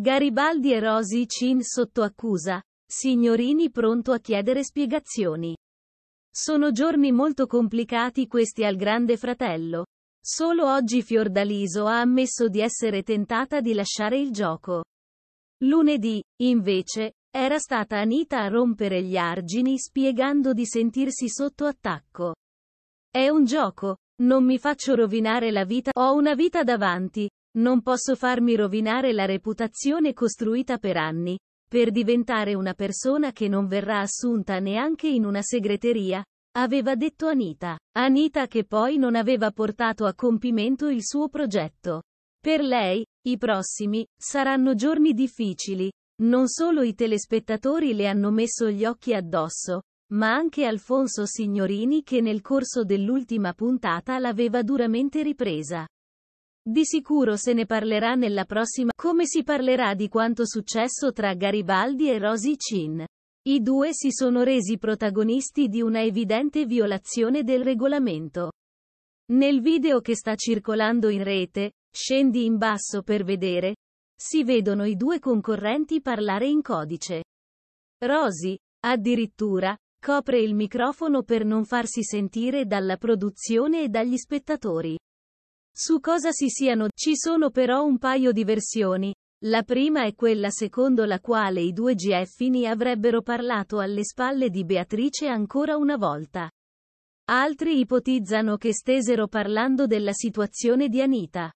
Garibaldi e Rosy Cin sotto accusa. Signorini pronto a chiedere spiegazioni. Sono giorni molto complicati questi al grande fratello. Solo oggi Fiordaliso ha ammesso di essere tentata di lasciare il gioco. Lunedì, invece, era stata Anita a rompere gli argini spiegando di sentirsi sotto attacco. È un gioco. Non mi faccio rovinare la vita, ho una vita davanti, non posso farmi rovinare la reputazione costruita per anni, per diventare una persona che non verrà assunta neanche in una segreteria, aveva detto Anita. Anita che poi non aveva portato a compimento il suo progetto. Per lei, i prossimi, saranno giorni difficili. Non solo i telespettatori le hanno messo gli occhi addosso, ma anche Alfonso Signorini che nel corso dell'ultima puntata l'aveva duramente ripresa. Di sicuro se ne parlerà nella prossima, come si parlerà di quanto successo tra Garibaldi e Rosy Chin. I due si sono resi protagonisti di una evidente violazione del regolamento. Nel video che sta circolando in rete, scendi in basso per vedere, si vedono i due concorrenti parlare in codice. Rosy, addirittura, copre il microfono per non farsi sentire dalla produzione e dagli spettatori. Su cosa si siano, ci sono però un paio di versioni. La prima è quella secondo la quale i due Gieffini avrebbero parlato alle spalle di Beatrice ancora una volta. Altri ipotizzano che stesero parlando della situazione di Anita.